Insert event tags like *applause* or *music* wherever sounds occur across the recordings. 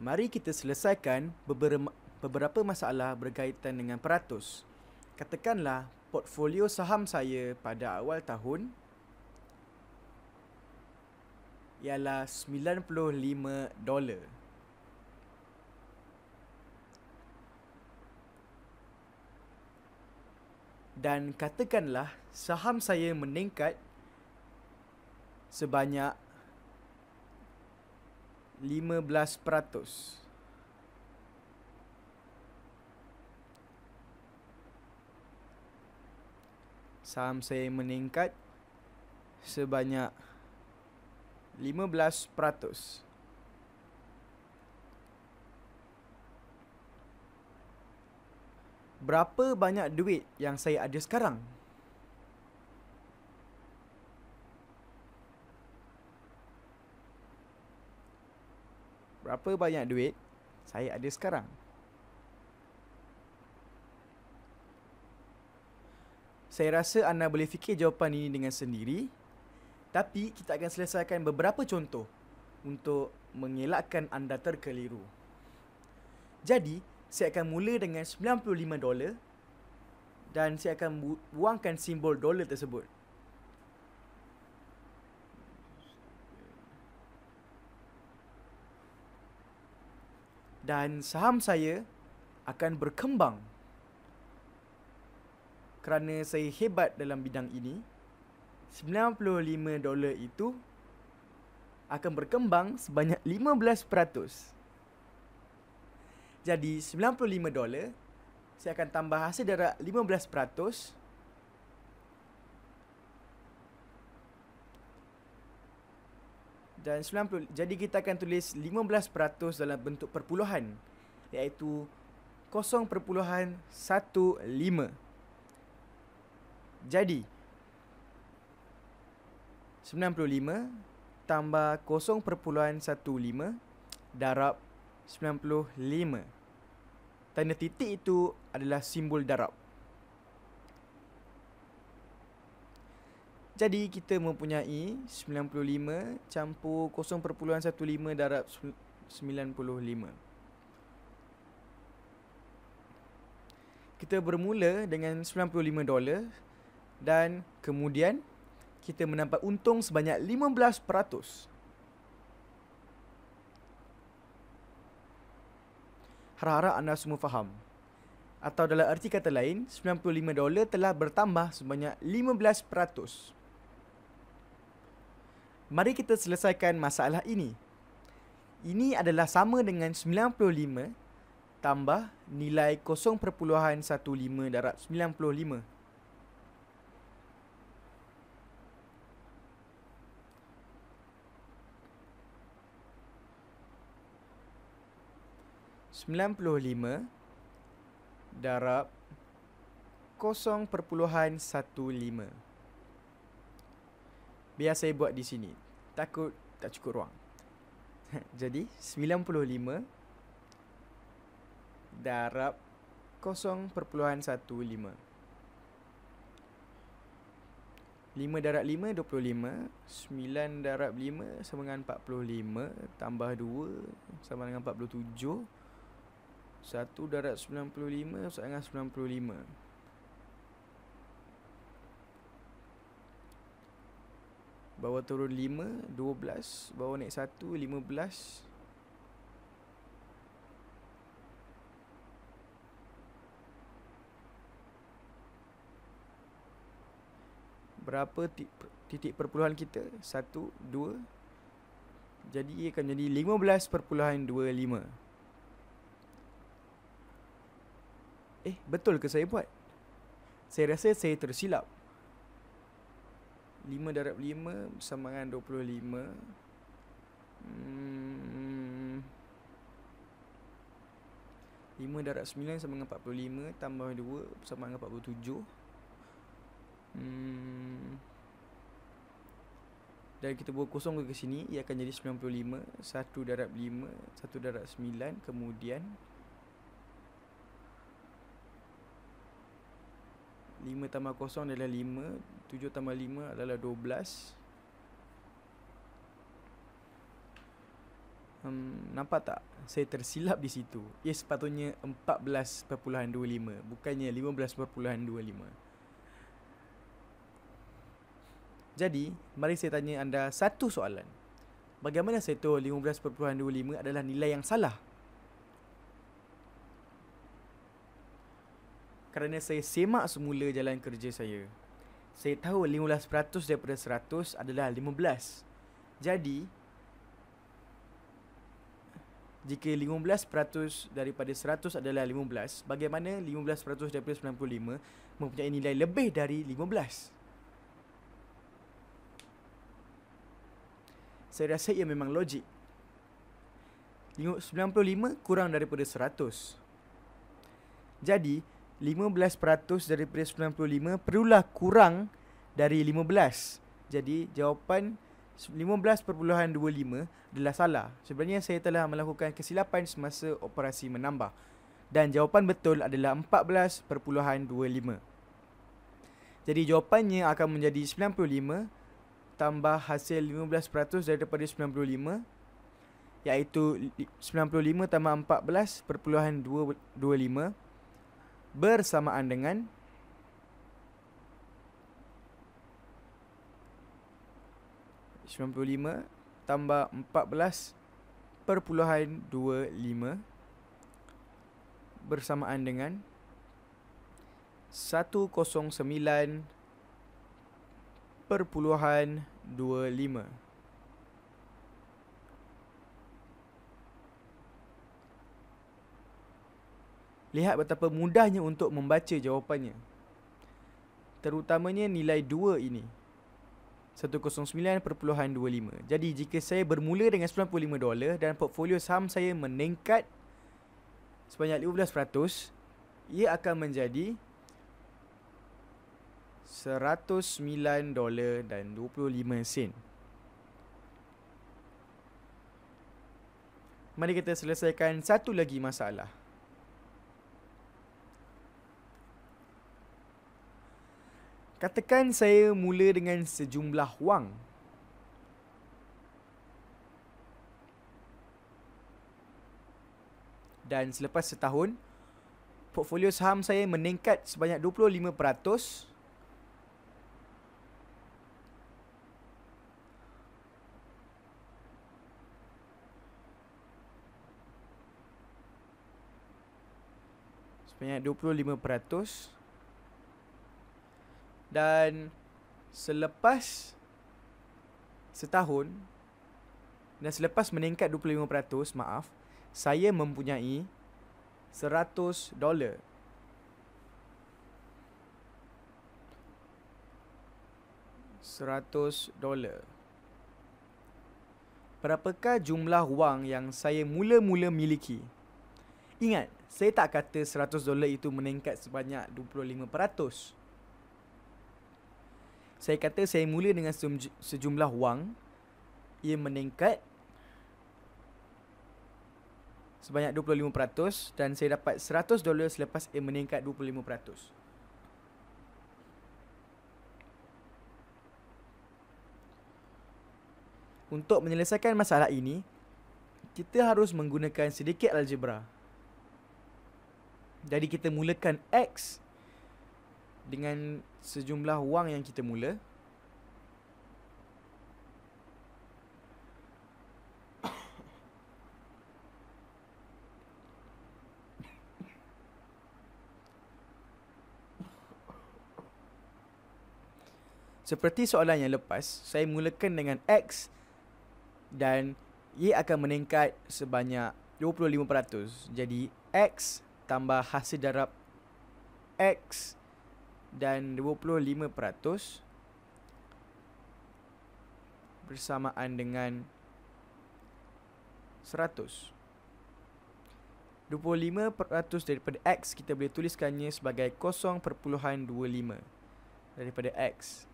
mari kita selesaikan beberapa masalah berkaitan dengan peratus. Katakanlah portfolio saham saya pada awal tahun ialah 95 dolar. Dan katakanlah saham saya meningkat sebanyak 100% 15% Saham saya meningkat sebanyak 15% Berapa banyak duit yang saya ada sekarang? berapa banyak duit saya ada sekarang. Saya rasa anda boleh fikir jawapan ini dengan sendiri. Tapi kita akan selesaikan beberapa contoh untuk mengelakkan anda terkeliru. Jadi, saya akan mula dengan $95 dan saya akan buangkan simbol dolar tersebut. dan saham saya akan berkembang kerana saya hebat dalam bidang ini 95 dolar itu akan berkembang sebanyak 15% jadi 95 dolar saya akan tambah hasil darat dan 90 jadi kita akan tulis 15% dalam bentuk perpuluhan iaitu 0.15 jadi 95 tambah 0.15 darab 95 tanda titik itu adalah simbol darab Jadi kita mempunyai 95 campur 0.15 darab 95. Kita bermula dengan 95 dolar dan kemudian kita mendapat untung sebanyak 15%. Harap-harap anda semua faham. Atau dalam arti kata lain, 95 dolar telah bertambah sebanyak 15%. Mari kita selesaikan masalah ini. Ini adalah sama dengan 95 tambah nilai 0.15 darab 95. sembilan puluh lima darab kosong perpuluhan satu lima biar saya buat di sini. Takut tak cukup ruang. *laughs* Jadi 95 darab 0.15. lima darab lima dua puluh lima sembilan darab 5 sama dengan lima tambah 2 sama dengan tujuh satu darab sembilan puluh lima sama dengan lima Bawah turun 5 12 Bawah naik 1 15 berapa titik, titik perpuluhan kita? Satu, dua. Jadi ia akan jadi lima. Eh, betul ke saya buat? Saya rasa saya tersilap. 5 darab 5 sama dengan 25 hmm. Lima darab sembilan sama dengan empat puluh lima Tambah dua sama dengan empat puluh tujuh hmm. Dan kita buat kosong ke sini Ia akan jadi sembilan puluh lima Satu darab lima Satu darab sembilan Kemudian 5 tambah kosong adalah 5 7 tambah 5 adalah 12 Hmm, nampak tak saya tersilap di situ Ia yes, sepatutnya 14.25 Bukannya 15.25 Jadi mari saya tanya anda satu soalan Bagaimana saya tahu 15.25 adalah nilai yang salah kerana saya semak semula jalan kerja saya. Saya tahu 15% daripada 100 adalah 15. Jadi, jika 15% daripada 100 adalah 15, bagaimana 15% daripada 95 mempunyai nilai lebih dari 15? Saya rasa ia memang logik. 95 kurang daripada 100. Jadi, 15% daripada 95 perlulah kurang dari 15. Jadi jawapan 15.25 adalah salah. Sebenarnya saya telah melakukan kesilapan semasa operasi menambah. Dan jawapan betul adalah 14.25. Jadi jawapannya akan menjadi 95 tambah hasil 15% daripada 95 iaitu 95 tambah 14.25 bersamaan dengan sembilan puluh lima tambah empat belas perpuluhan dua lima bersamaan dengan satu kosong sembilan perpuluhan dua lima. Lihat betapa mudahnya untuk membaca jawapannya. Terutamanya nilai 2 ini. 109.25. Jadi jika saya bermula dengan 95 dolar dan portfolio saham saya meningkat sebanyak 15%, ia akan menjadi 109 dolar dan 25 sen. Mari kita selesaikan satu lagi masalah. Katakan saya mula dengan sejumlah wang. Dan selepas setahun, portfolio saham saya meningkat sebanyak 25%. Sebanyak 25%. Dan selepas setahun dan selepas meningkat 25%, maaf, saya mempunyai 100 dolar. Seratus dolar Berapakah jumlah wang yang saya mula-mula miliki? Ingat, saya tak kata seratus dolar itu meningkat sebanyak dua puluh lima peratus saya kata saya mula dengan sejumlah wang Ia meningkat Sebanyak 25% Dan saya dapat 100 dolar selepas ia meningkat 25% Untuk menyelesaikan masalah ini Kita harus menggunakan sedikit algebra Jadi kita mulakan X dengan sejumlah wang yang kita mula Seperti soalan yang lepas, saya mulakan dengan X dan y akan meningkat sebanyak 25%. Jadi X tambah hasil darab X dan 25% bersamaan dengan 100. 25% daripada x kita boleh tuliskannya sebagai 0.25 daripada x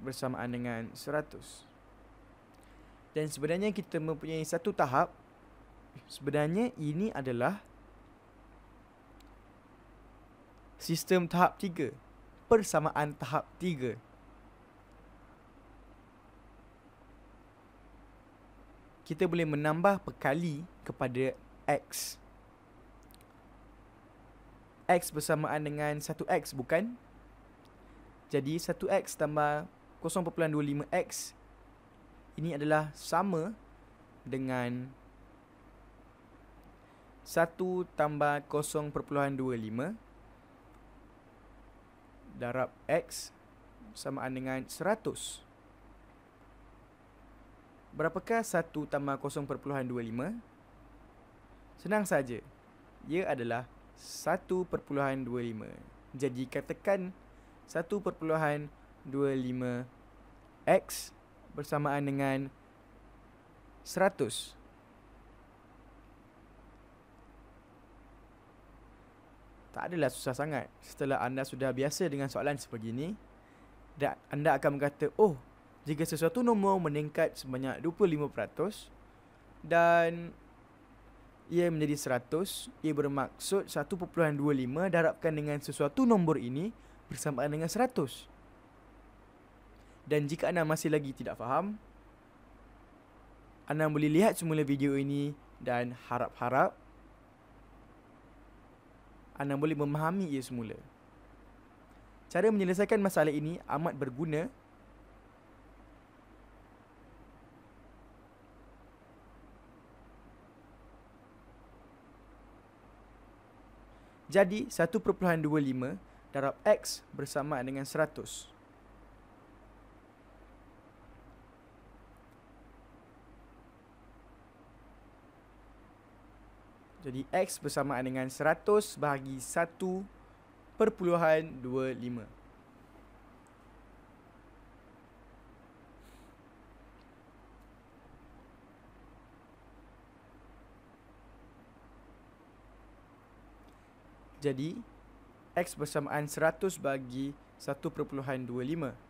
bersamaan dengan 100. Dan sebenarnya kita mempunyai satu tahap sebenarnya ini adalah sistem tahap tiga, persamaan tahap tiga. kita boleh menambah perkali kepada x x bersamaan dengan 1x bukan jadi 1x tambah 0.25x ini adalah sama dengan 1 tambah darab X samaan dengan 100. Berapakah 1 tambah 0.25? Senang saja. Ia adalah 1.25. Jadi katakan 1.25 X bersamaan dengan 100. tak adalah susah sangat setelah anda sudah biasa dengan soalan sebegini dan anda akan berkata, oh, jika sesuatu nombor meningkat sebanyak 25% dan ia menjadi 100, ia bermaksud 1.25 darabkan dengan sesuatu nombor ini bersamaan dengan 100. Dan jika anda masih lagi tidak faham, anda boleh lihat semula video ini dan harap-harap anda boleh memahami ia semula. Cara menyelesaikan masalah ini amat berguna Jadi 1.25 darab X bersamaan dengan 100. Jadi X bersamaan dengan 100 bahagi 1 perpuluhan 25. Jadi X bersamaan 100 bagi 1 perpuluhan 25.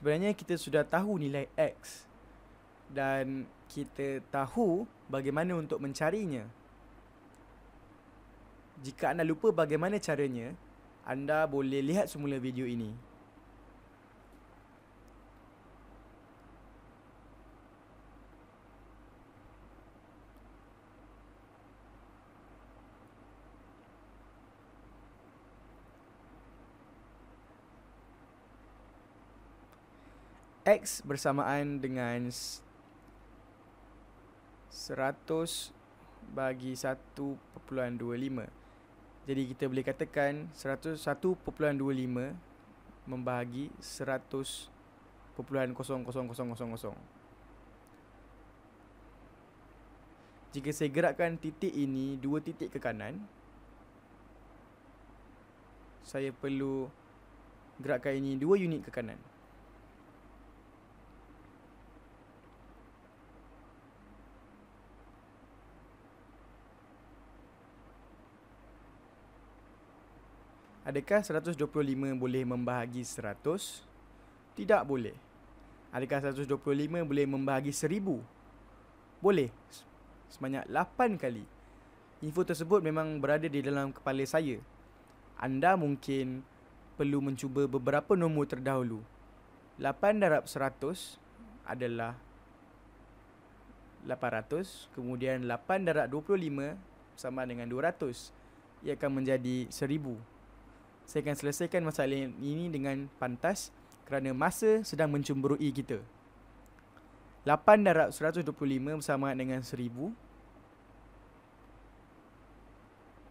sebenarnya kita sudah tahu nilai x dan kita tahu bagaimana untuk mencarinya. Jika anda lupa bagaimana caranya, anda boleh lihat semula video ini. X bersamaan dengan 100 bagi 1.25. Jadi kita boleh katakan 100 1.25 membahagi 100.000000. Jika saya gerakkan titik ini dua titik ke kanan, saya perlu gerakkan ini dua unit ke kanan. Adakah 125 boleh membahagi 100? Tidak boleh. Adakah 125 boleh membahagi 1000? Boleh. Sebanyak 8 kali. Info tersebut memang berada di dalam kepala saya. Anda mungkin perlu mencuba beberapa nombor terdahulu. 8 darab 100 adalah 800, kemudian 8 darab 25 sama dengan 200. Ia akan menjadi 1000 saya akan selesaikan masalah ini dengan pantas kerana masa sedang mencumburui kita. 8 darab 125 bersama dengan 1000.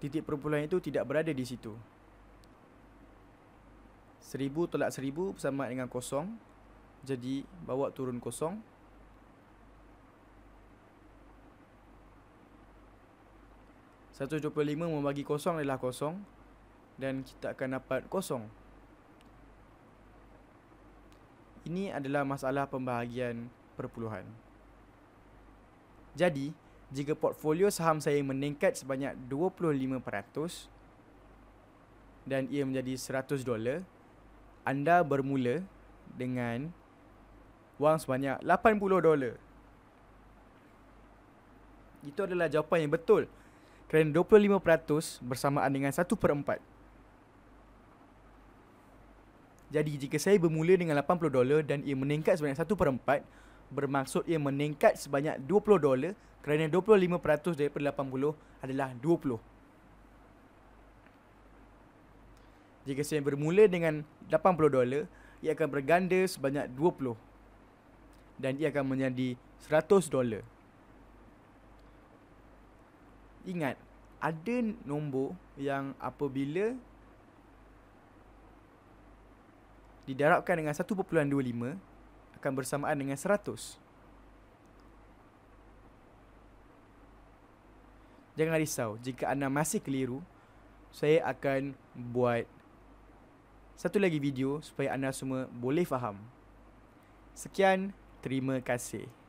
Titik perpuluhan itu tidak berada di situ. 1000 tolak 1000 bersama dengan kosong. Jadi bawa turun kosong. Satu puluh lima membagi kosong adalah kosong dan kita akan dapat kosong. Ini adalah masalah pembahagian perpuluhan. Jadi, jika portfolio saham saya meningkat sebanyak 25% dan ia menjadi 100 dolar, anda bermula dengan wang sebanyak 80 dolar. Itu adalah jawapan yang betul. Kerana 25% bersamaan dengan 1 per 4. Jadi jika saya bermula dengan 80 dolar dan ia meningkat sebanyak 1 per 4, bermaksud ia meningkat sebanyak 20 dolar kerana 25% daripada 80 adalah 20. Jika saya bermula dengan 80 dolar, ia akan berganda sebanyak 20 dan ia akan menjadi 100 dolar. Ingat, ada nombor yang apabila didarabkan dengan 1.25 akan bersamaan dengan 100. Jangan risau, jika anda masih keliru, saya akan buat satu lagi video supaya anda semua boleh faham. Sekian, terima kasih.